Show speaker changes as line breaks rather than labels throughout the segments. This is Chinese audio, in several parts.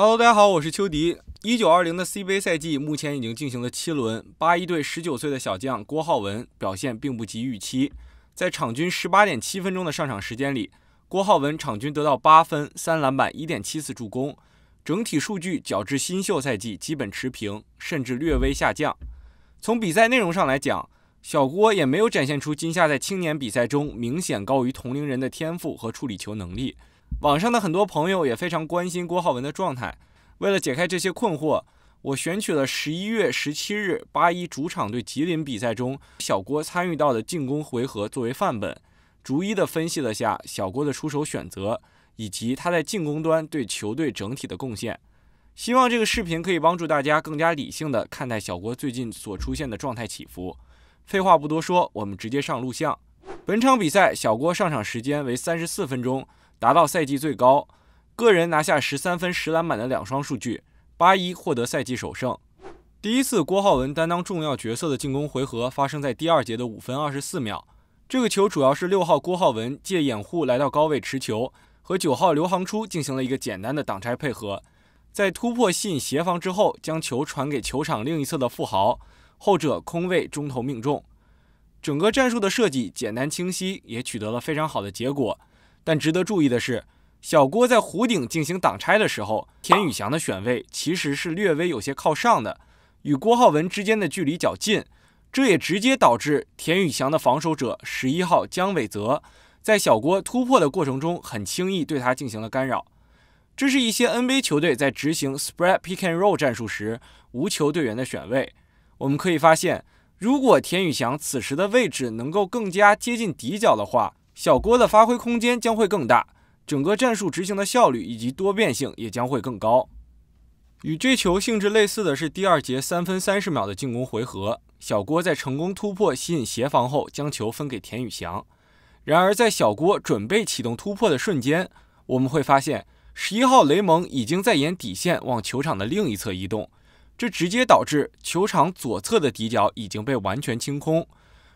Hello，大家好，我是邱迪。一九二零的 CBA 赛季目前已经进行了七轮，八一队十九岁的小将郭浩文表现并不及预期。在场均十八点七分钟的上场时间里，郭浩文场均得到八分、三篮板、一点七次助攻，整体数据较之新秀赛季基本持平，甚至略微下降。从比赛内容上来讲，小郭也没有展现出今夏在青年比赛中明显高于同龄人的天赋和处理球能力。网上的很多朋友也非常关心郭浩文的状态。为了解开这些困惑，我选取了十一月十七日八一主场对吉林比赛中小郭参与到的进攻回合作为范本，逐一的分析了下小郭的出手选择以及他在进攻端对球队整体的贡献。希望这个视频可以帮助大家更加理性的看待小郭最近所出现的状态起伏。废话不多说，我们直接上录像。本场比赛小郭上场时间为三十四分钟。达到赛季最高，个人拿下十三分十篮板的两双数据。八一获得赛季首胜，第一次郭浩文担当重要角色的进攻回合发生在第二节的五分二十四秒。这个球主要是六号郭浩文借掩护来到高位持球，和九号刘航初进行了一个简单的挡拆配合，在突破吸引协防之后，将球传给球场另一侧的付豪，后者空位中投命中。整个战术的设计简单清晰，也取得了非常好的结果。但值得注意的是，小郭在弧顶进行挡拆的时候，田宇翔的选位其实是略微有些靠上的，与郭浩文之间的距离较近，这也直接导致田宇翔的防守者十一号姜伟泽在小郭突破的过程中很轻易对他进行了干扰。这是一些 NBA 球队在执行 Spread Pick and Roll 战术时无球队员的选位，我们可以发现，如果田宇翔此时的位置能够更加接近底角的话。小郭的发挥空间将会更大，整个战术执行的效率以及多变性也将会更高。与追球性质类似的是，第二节三分三十秒的进攻回合，小郭在成功突破吸引协防后，将球分给田宇翔。然而，在小郭准备启动突破的瞬间，我们会发现，十一号雷蒙已经在沿底线往球场的另一侧移动，这直接导致球场左侧的底角已经被完全清空。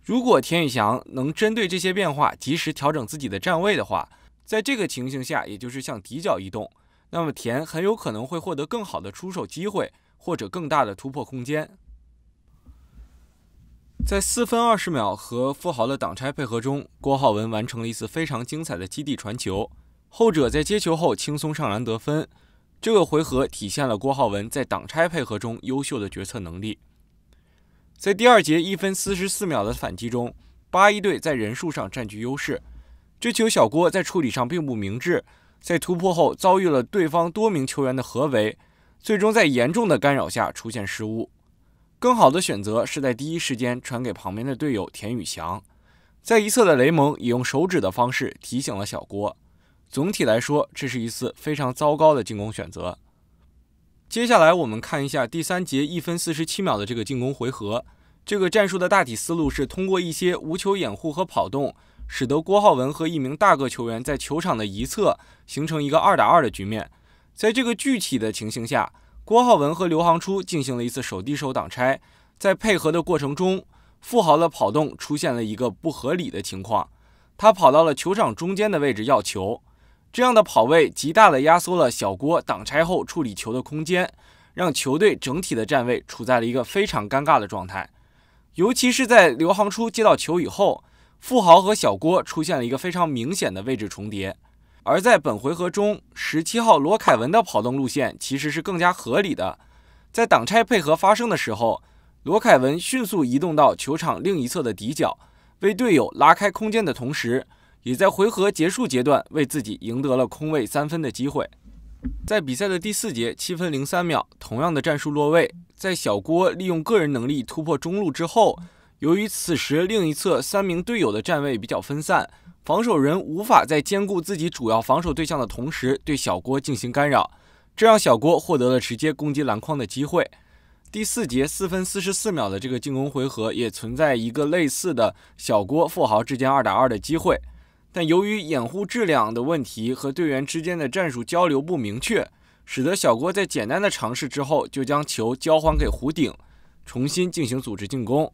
如果田宇翔能针对这些变化及时调整自己的站位的话，在这个情形下，也就是向底角移动，那么田很有可能会获得更好的出手机会或者更大的突破空间。在四分二十秒和富豪的挡拆配合中，郭浩文完成了一次非常精彩的基地传球，后者在接球后轻松上篮得分。这个回合体现了郭浩文在挡拆配合中优秀的决策能力。在第二节一分四十四秒的反击中，八一队在人数上占据优势。这球小郭在处理上并不明智，在突破后遭遇了对方多名球员的合围，最终在严重的干扰下出现失误。更好的选择是在第一时间传给旁边的队友田宇翔。在一侧的雷蒙也用手指的方式提醒了小郭。总体来说，这是一次非常糟糕的进攻选择。接下来我们看一下第三节一分四十七秒的这个进攻回合，这个战术的大体思路是通过一些无球掩护和跑动，使得郭浩文和一名大个球员在球场的一侧形成一个二打二的局面。在这个具体的情形下，郭浩文和刘航初进行了一次手递手挡拆，在配合的过程中，富豪的跑动出现了一个不合理的情况，他跑到了球场中间的位置要球。这样的跑位极大地压缩了小郭挡拆后处理球的空间，让球队整体的站位处在了一个非常尴尬的状态。尤其是在刘航初接到球以后，富豪和小郭出现了一个非常明显的位置重叠。而在本回合中，十七号罗凯文的跑动路线其实是更加合理的。在挡拆配合发生的时候，罗凯文迅速移动到球场另一侧的底角，为队友拉开空间的同时。也在回合结束阶段为自己赢得了空位三分的机会。在比赛的第四节七分零三秒，同样的战术落位，在小郭利用个人能力突破中路之后，由于此时另一侧三名队友的站位比较分散，防守人无法在兼顾自己主要防守对象的同时对小郭进行干扰，这让小郭获得了直接攻击篮筐的机会。第四节四分四十四秒的这个进攻回合也存在一个类似的小郭富豪之间二打二的机会。但由于掩护质量的问题和队员之间的战术交流不明确，使得小郭在简单的尝试之后就将球交还给胡顶，重新进行组织进攻。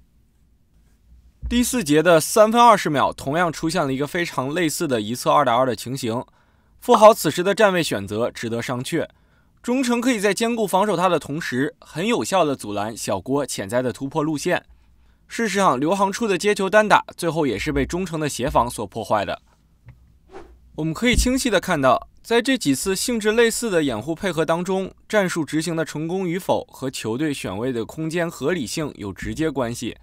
第四节的三分二十秒，同样出现了一个非常类似的一侧二打二的情形。付豪此时的站位选择值得商榷，忠诚可以在兼顾防守他的同时，很有效的阻拦小郭潜在的突破路线。事实上，刘航初的接球单打最后也是被忠诚的协防所破坏的。我们可以清晰地看到，在这几次性质类似的掩护配合当中，战术执行的成功与否和球队选位的空间合理性有直接关系。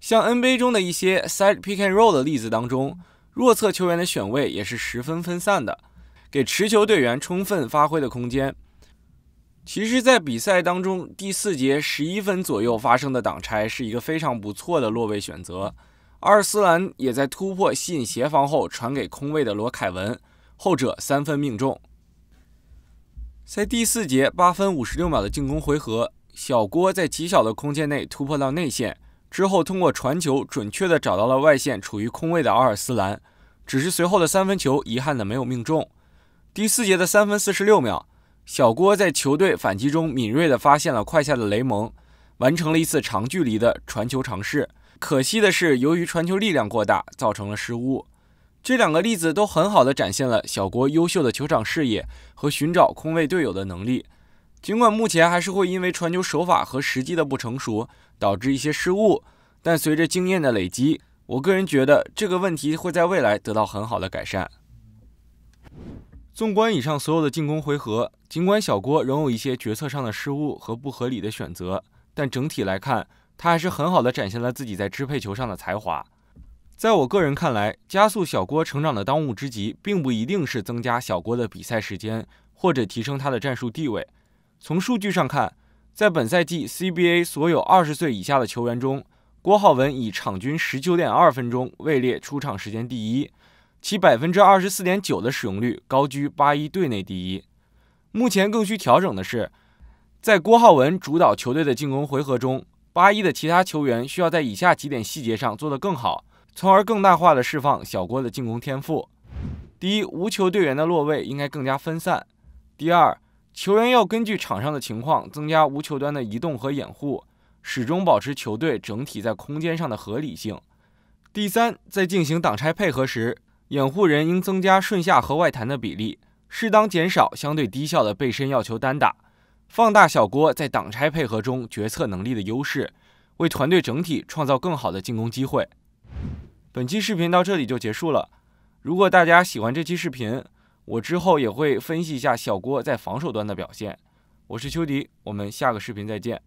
像 NBA 中的一些 side pick and roll 的例子当中，弱侧球员的选位也是十分分散的，给持球队员充分发挥的空间。其实，在比赛当中第四节十一分左右发生的挡拆是一个非常不错的落位选择。阿尔斯兰也在突破吸引协防后传给空位的罗凯文，后者三分命中。在第四节八分五十六秒的进攻回合，小郭在极小的空间内突破到内线，之后通过传球准确的找到了外线处于空位的阿尔斯兰，只是随后的三分球遗憾的没有命中。第四节的三分四十六秒，小郭在球队反击中敏锐的发现了快下的雷蒙，完成了一次长距离的传球尝试。可惜的是，由于传球力量过大，造成了失误。这两个例子都很好的展现了小郭优秀的球场视野和寻找空位队友的能力。尽管目前还是会因为传球手法和时机的不成熟导致一些失误，但随着经验的累积，我个人觉得这个问题会在未来得到很好的改善。纵观以上所有的进攻回合，尽管小郭仍有一些决策上的失误和不合理的选择，但整体来看。他还是很好的展现了自己在支配球上的才华。在我个人看来，加速小郭成长的当务之急，并不一定是增加小郭的比赛时间或者提升他的战术地位。从数据上看，在本赛季 CBA 所有二十岁以下的球员中，郭浩文以场均十九点二分钟位列出场时间第一，其百分之二十四点九的使用率高居八一队内第一。目前更需调整的是，在郭浩文主导球队的进攻回合中。八一的其他球员需要在以下几点细节上做得更好，从而更大化的释放小郭的进攻天赋。第一，无球队员的落位应该更加分散。第二，球员要根据场上的情况增加无球端的移动和掩护，始终保持球队整体在空间上的合理性。第三，在进行挡拆配合时，掩护人应增加顺下和外弹的比例，适当减少相对低效的背身要求单打。放大小郭在挡拆配合中决策能力的优势，为团队整体创造更好的进攻机会。本期视频到这里就结束了。如果大家喜欢这期视频，我之后也会分析一下小郭在防守端的表现。我是秋迪，我们下个视频再见。